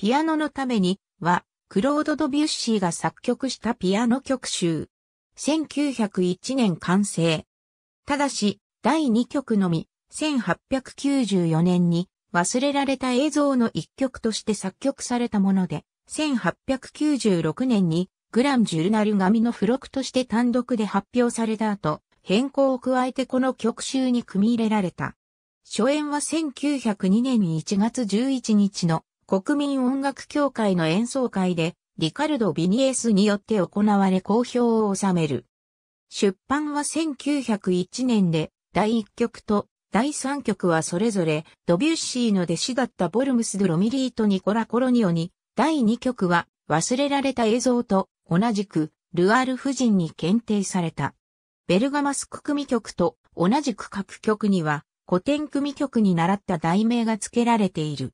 ピアノのためには、クロード・ドビュッシーが作曲したピアノ曲集。1901年完成。ただし、第2曲のみ、1894年に忘れられた映像の一曲として作曲されたもので、1896年にグランジュルナル紙の付録として単独で発表された後、変更を加えてこの曲集に組み入れられた。初演は1902年1月11日の国民音楽協会の演奏会で、リカルド・ビニエスによって行われ好評を収める。出版は1901年で、第1曲と第3曲はそれぞれ、ドビュッシーの弟子だったボルムス・ド・ロミリーとニコラ・コロニオに、第2曲は、忘れられた映像と、同じく、ルアール夫人に検定された。ベルガマスク組曲と、同じく各曲には、古典組曲に習った題名が付けられている。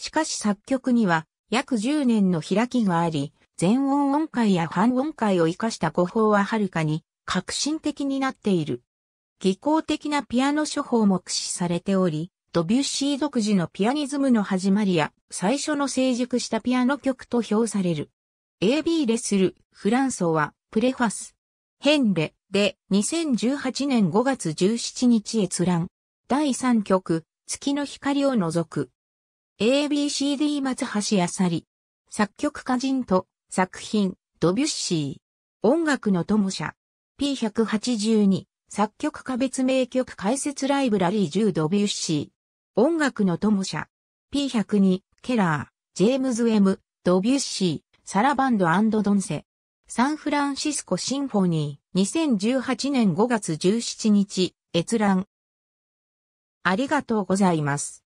しかし作曲には約10年の開きがあり、全音音階や半音階を活かした語法ははるかに革新的になっている。技巧的なピアノ処方も駆使されており、ドビュッシー独自のピアニズムの始まりや最初の成熟したピアノ曲と評される。AB レスル、フランソは、プレファス。ヘンレ、で、2018年5月17日閲覧。第3曲、月の光を除く。ABCD 松橋あさり。作曲家人と作品、ドビュッシー。音楽の友者。P182 作曲家別名曲解説ライブラリー10ドビュッシー。音楽の友者。P102 ケラー、ジェームズ・ムドビュッシー、サラバンドドンセ。サンフランシスコシンフォニー2018年5月17日閲覧。ありがとうございます。